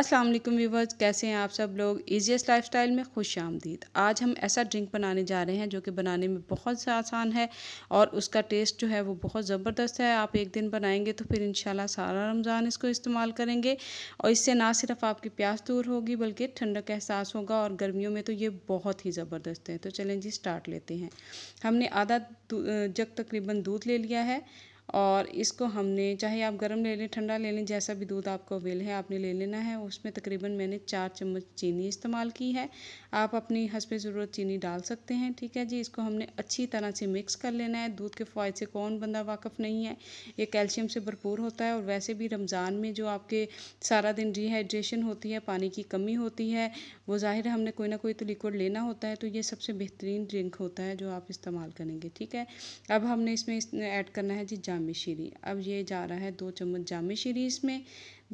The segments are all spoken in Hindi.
अस्सलाम वालेकुम व्यूवर्स कैसे हैं आप सब लोग ईजीएस्ट लाइफस्टाइल में खुश आमदीद आज हम ऐसा ड्रिंक बनाने जा रहे हैं जो कि बनाने में बहुत सा आसान है और उसका टेस्ट जो है वो बहुत ज़बरदस्त है आप एक दिन बनाएंगे तो फिर इंशाल्लाह सारा रमज़ान इसको इस्तेमाल करेंगे और इससे ना सिर्फ आपकी प्यास दूर होगी बल्कि ठंडक का एहसास होगा और गर्मियों में तो ये बहुत ही ज़बरदस्त है तो चलें जी स्टार्ट लेते हैं हमने आधा जग तकरीबन दूध ले लिया है और इसको हमने चाहे आप गर्म ले लें ठंडा ले लें जैसा भी दूध आपको अवेल है आपने ले लेना है उसमें तकरीबन मैंने चार चम्मच चीनी इस्तेमाल की है आप अपनी हंसपे ज़रूरत चीनी डाल सकते हैं ठीक है जी इसको हमने अच्छी तरह से मिक्स कर लेना है दूध के फ़ायदे से कौन बंदा वाकफ़ नहीं है ये कैल्शियम से भरपूर होता है और वैसे भी रमज़ान में जो आपके सारा दिन डिहाइड्रेशन होती है पानी की कमी होती है वो ज़ाहिर है हमने कोई ना कोई तो लिक्विड लेना होता है तो ये सबसे बेहतरीन ड्रिंक होता है जो आप इस्तेमाल करेंगे ठीक है अब हमने इसमें ऐड करना है जी जाम शीरी अब ये जा रहा है दो चम्मच जाम शीरी इसमें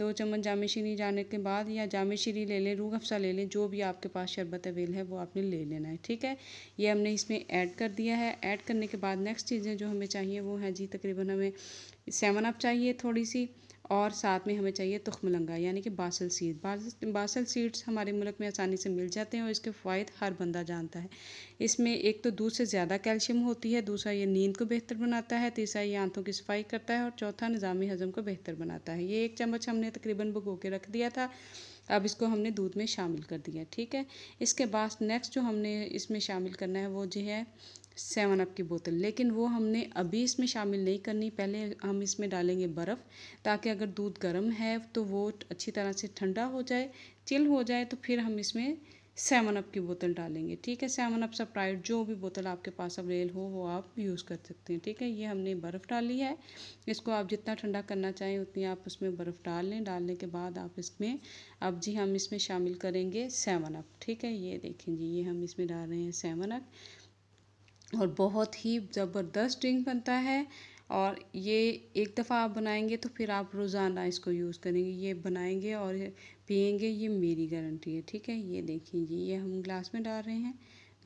दो चम्मच जाम शीरी जाने के बाद या जाम शीरी ले लें रूह अफसा ले लें जो भी आपके पास शरबत अवेल है वो आपने ले लेना है ठीक है ये हमने इसमें ऐड कर दिया है ऐड करने के बाद नेक्स्ट चीज़ें जो हमें चाहिए वो हैं जी तकरीबन हमें सेवन अप चाहिए थोड़ी सी और साथ में हमें चाहिए तुखमलंगा यानी कि बासल सीड बासल सीड्स हमारे मुल्क में आसानी से मिल जाते हैं और इसके फ़ायद हर बंदा जानता है इसमें एक तो दूध से ज़्यादा कैल्शियम होती है दूसरा ये नींद को बेहतर बनाता है तीसरा ये आंतों की सफाई करता है और चौथा निज़ामी हज़म को बेहतर बनाता है ये एक चम्मच हमने तकरीबन भगो के रख दिया था अब इसको हमने दूध में शामिल कर दिया ठीक है इसके बाद नेक्स्ट जो हमने इसमें शामिल करना है वो जो है सेवन अप की बोतल लेकिन वो हमने अभी इसमें शामिल नहीं करनी पहले हम इसमें डालेंगे बर्फ़ ताकि अगर दूध गर्म है तो वो अच्छी तरह से ठंडा हो जाए चिल हो जाए तो फिर हम इसमें सेवन अप की बोतल डालेंगे ठीक है सेवन अप सप्राइट जो भी बोतल आपके पास अवेल हो वो आप यूज़ कर सकते हैं ठीक है ये हमने बर्फ़ डाली है इसको आप जितना ठंडा करना चाहें उतनी आप उसमें बर्फ़ डाल लें डालने के बाद आप इसमें अब जी हम इसमें शामिल करेंगे सेवन अप ठीक है ये देखें जी ये हम इसमें डाल रहे हैं सेवन अप और बहुत ही ज़बरदस्त ड्रिंक बनता है और ये एक दफ़ा आप बनाएंगे तो फिर आप रोज़ाना इसको यूज़ करेंगे ये बनाएंगे और पियेंगे ये मेरी गारंटी है ठीक है ये देखिए जी ये हम ग्लास में डाल रहे हैं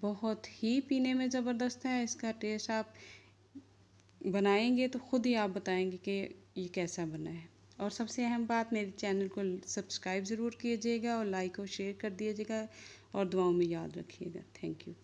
बहुत ही पीने में ज़बरदस्त है इसका टेस्ट आप बनाएंगे तो ख़ुद ही आप बताएंगे कि ये कैसा बना है और सबसे अहम बात मेरे चैनल को सब्सक्राइब ज़रूर कीजिएगा और लाइक और शेयर कर दीजिएगा और दुआओं में याद रखिएगा थैंक यू